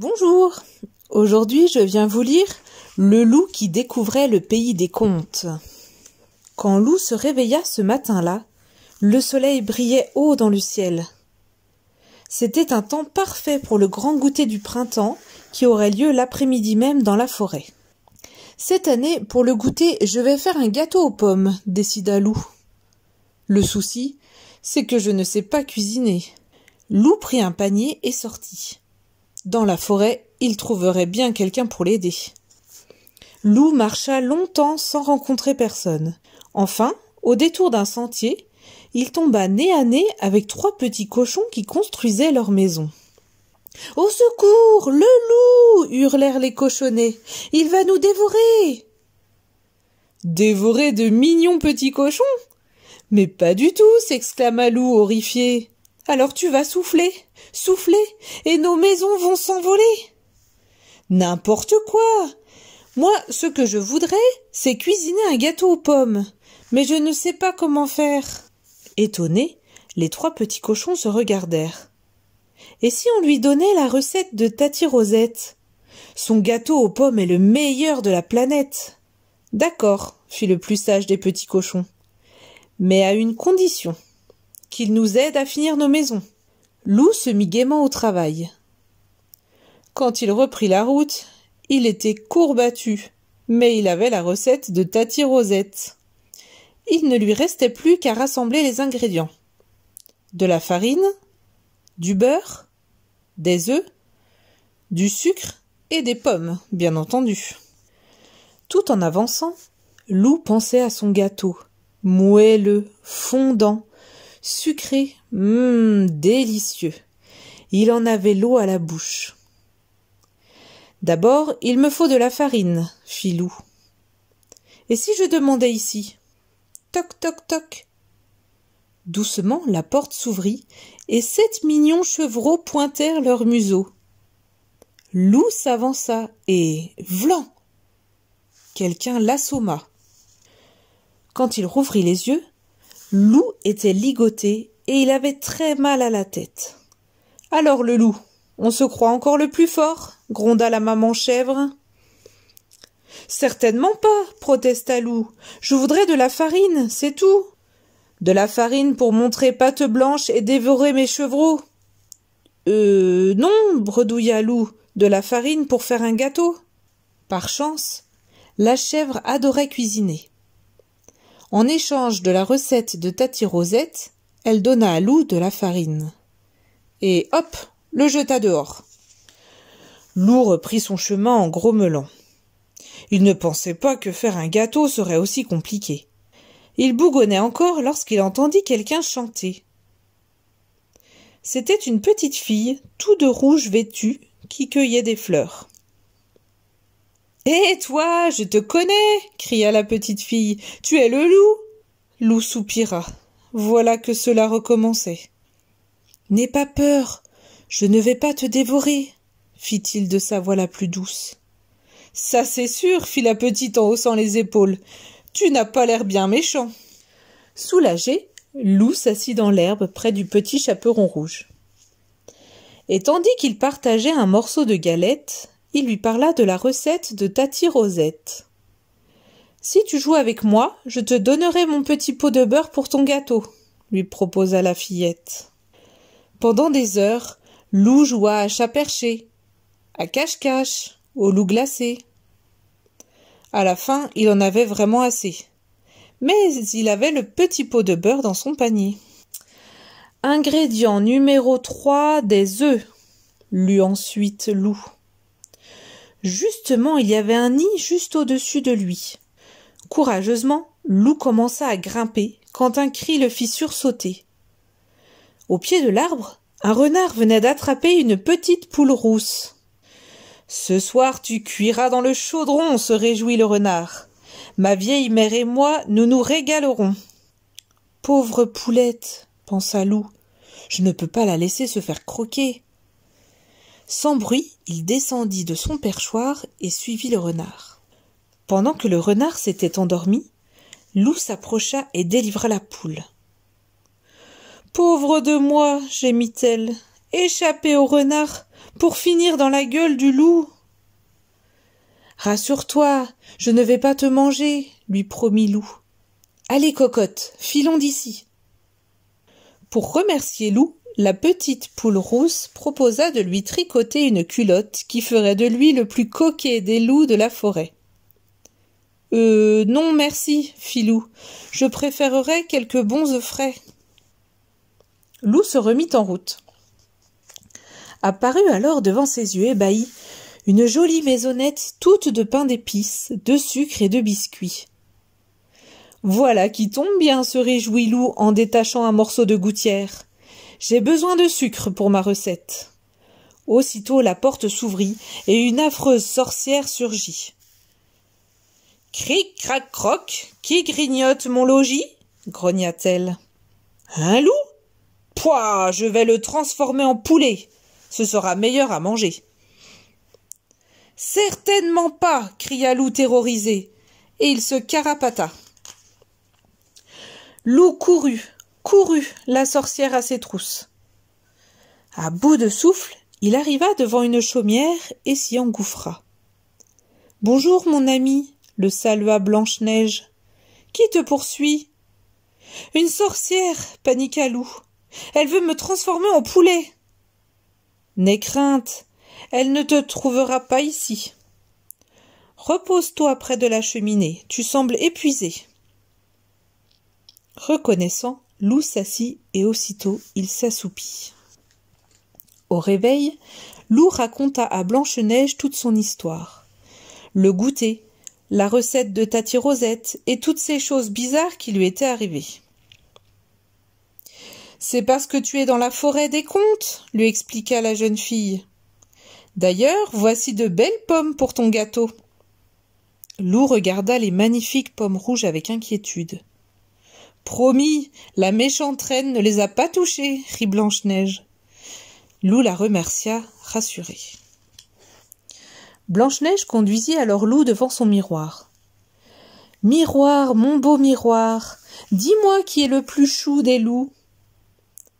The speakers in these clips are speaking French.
Bonjour Aujourd'hui je viens vous lire Le loup qui découvrait le pays des contes. Quand loup se réveilla ce matin-là, le soleil brillait haut dans le ciel. C'était un temps parfait pour le grand goûter du printemps qui aurait lieu l'après-midi même dans la forêt. Cette année, pour le goûter, je vais faire un gâteau aux pommes, décida loup. Le souci, c'est que je ne sais pas cuisiner. Loup prit un panier et sortit. Dans la forêt, il trouverait bien quelqu'un pour l'aider. Loup marcha longtemps sans rencontrer personne. Enfin, au détour d'un sentier, il tomba nez à nez avec trois petits cochons qui construisaient leur maison. Au secours. Le loup. hurlèrent les cochonnets. Il va nous dévorer. Dévorer de mignons petits cochons. Mais pas du tout. s'exclama Loup horrifié. Alors tu vas souffler, souffler, et nos maisons vont s'envoler. N'importe quoi. Moi, ce que je voudrais, c'est cuisiner un gâteau aux pommes. Mais je ne sais pas comment faire. Étonnés, les trois petits cochons se regardèrent. Et si on lui donnait la recette de Tati Rosette Son gâteau aux pommes est le meilleur de la planète. D'accord, fit le plus sage des petits cochons. Mais à une condition qu'il nous aide à finir nos maisons. Loup se mit gaiement au travail. Quand il reprit la route, il était courbattu, mais il avait la recette de Tati Rosette. Il ne lui restait plus qu'à rassembler les ingrédients. De la farine, du beurre, des œufs, du sucre et des pommes, bien entendu. Tout en avançant, Loup pensait à son gâteau, moelleux, fondant, Sucré, hum, délicieux. Il en avait l'eau à la bouche. D'abord, il me faut de la farine, fit Loup. Et si je demandais ici Toc, toc, toc. Doucement, la porte s'ouvrit et sept mignons chevreaux pointèrent leurs museaux. Loup s'avança et vlan Quelqu'un l'assomma. Quand il rouvrit les yeux, Loup était ligoté et il avait très mal à la tête. Alors le loup, on se croit encore le plus fort gronda la maman chèvre. Certainement pas, protesta Loup. Je voudrais de la farine, c'est tout. De la farine pour montrer pâte blanche et dévorer mes chevreaux. Euh, non, bredouilla Loup, de la farine pour faire un gâteau. Par chance, la chèvre adorait cuisiner. En échange de la recette de Tati Rosette, elle donna à loup de la farine. Et hop, le jeta dehors. Loup reprit son chemin en grommelant. Il ne pensait pas que faire un gâteau serait aussi compliqué. Il bougonnait encore lorsqu'il entendit quelqu'un chanter. C'était une petite fille, tout de rouge vêtue, qui cueillait des fleurs. Eh, « Hé, toi, je te connais, cria la petite fille. Tu es le loup. Loup soupira. Voilà que cela recommençait. N'aie pas peur, je ne vais pas te dévorer, fit-il de sa voix la plus douce. Ça c'est sûr, fit la petite en haussant les épaules. Tu n'as pas l'air bien méchant. Soulagé, Loup s'assit dans l'herbe près du petit chaperon rouge. Et tandis qu'il partageait un morceau de galette, lui parla de la recette de Tati Rosette. Si tu joues avec moi, je te donnerai mon petit pot de beurre pour ton gâteau, lui proposa la fillette. Pendant des heures, loup joua à chat perché, à cache-cache, au loup glacé. À la fin, il en avait vraiment assez. Mais il avait le petit pot de beurre dans son panier. Ingrédient numéro 3 des œufs, lut ensuite loup Justement, il y avait un nid juste au-dessus de lui. Courageusement, loup commença à grimper quand un cri le fit sursauter. Au pied de l'arbre, un renard venait d'attraper une petite poule rousse. Ce soir tu cuiras dans le chaudron, se réjouit le renard. Ma vieille mère et moi, nous nous régalerons. Pauvre poulette, pensa loup, je ne peux pas la laisser se faire croquer. Sans bruit, il descendit de son perchoir et suivit le renard. Pendant que le renard s'était endormi, loup s'approcha et délivra la poule. Pauvre de moi, gémit-elle, échapper au renard, pour finir dans la gueule du loup. Rassure-toi, je ne vais pas te manger, lui promit loup. Allez, cocotte, filons d'ici. Pour remercier loup, la petite poule rousse proposa de lui tricoter une culotte qui ferait de lui le plus coquet des loups de la forêt. Euh, non, merci, fit Loup. Je préférerais quelques bons œufs frais. Loup se remit en route. Apparut alors devant ses yeux ébahis une jolie maisonnette toute de pain d'épices, de sucre et de biscuits. Voilà qui tombe bien, se réjouit Loup en détachant un morceau de gouttière. J'ai besoin de sucre pour ma recette. Aussitôt la porte s'ouvrit, et une affreuse sorcière surgit. Cric crac croc, qui grignote mon logis? grogna t-elle. Un loup? Pouah. Je vais le transformer en poulet. Ce sera meilleur à manger. Certainement pas. cria loup terrorisé, et il se carapata. Loup courut, courut la sorcière à ses trousses. À bout de souffle, il arriva devant une chaumière et s'y engouffra. Bonjour, mon ami, le salua Blanche-Neige. Qui te poursuit Une sorcière, paniqua Loup. Elle veut me transformer en poulet. N'aie crainte, elle ne te trouvera pas ici. Repose-toi près de la cheminée, tu sembles épuisé. Reconnaissant, Loup s'assit et aussitôt il s'assoupit. Au réveil, Loup raconta à Blanche-Neige toute son histoire. Le goûter, la recette de Tati Rosette et toutes ces choses bizarres qui lui étaient arrivées. C'est parce que tu es dans la forêt des contes, lui expliqua la jeune fille. D'ailleurs, voici de belles pommes pour ton gâteau. Loup regarda les magnifiques pommes rouges avec inquiétude. Promis, la méchante reine ne les a pas touchés, rit Blanche-Neige. Loup la remercia, rassurée. Blanche-Neige conduisit alors Loup devant son miroir. Miroir, mon beau miroir, dis-moi qui est le plus chou des loups.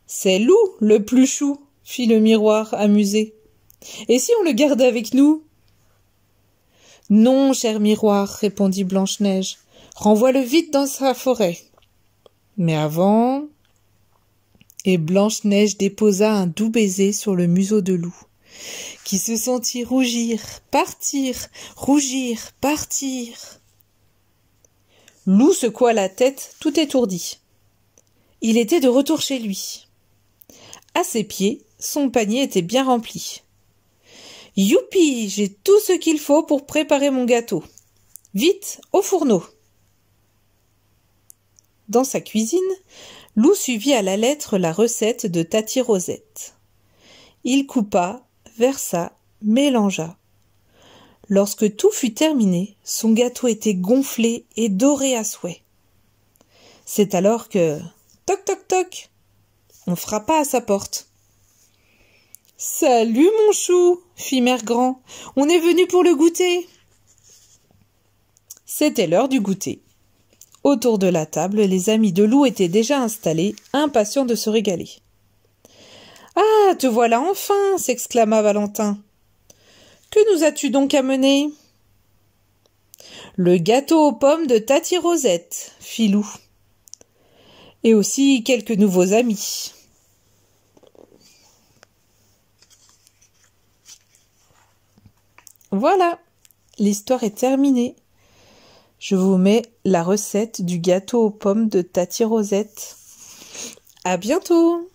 C'est Loup le plus chou, fit le miroir, amusé. Et si on le gardait avec nous Non, cher miroir, répondit Blanche-Neige, renvoie-le vite dans sa forêt. Mais avant. Et Blanche-Neige déposa un doux baiser sur le museau de loup, qui se sentit rougir, partir, rougir, partir. Loup secoua la tête, tout étourdi. Il était de retour chez lui. À ses pieds, son panier était bien rempli. Youpi, j'ai tout ce qu'il faut pour préparer mon gâteau. Vite, au fourneau. Dans sa cuisine, Lou suivit à la lettre la recette de Tati Rosette. Il coupa, versa, mélangea. Lorsque tout fut terminé, son gâteau était gonflé et doré à souhait. C'est alors que toc toc toc on frappa à sa porte. Salut mon chou, fit Mère Grand. On est venu pour le goûter. C'était l'heure du goûter. Autour de la table, les amis de loup étaient déjà installés, impatients de se régaler. Ah. Te voilà enfin. s'exclama Valentin. Que nous as tu donc amené? Le gâteau aux pommes de Tati Rosette, fit loup. « Et aussi quelques nouveaux amis. Voilà, l'histoire est terminée. Je vous mets la recette du gâteau aux pommes de Tati Rosette. À bientôt!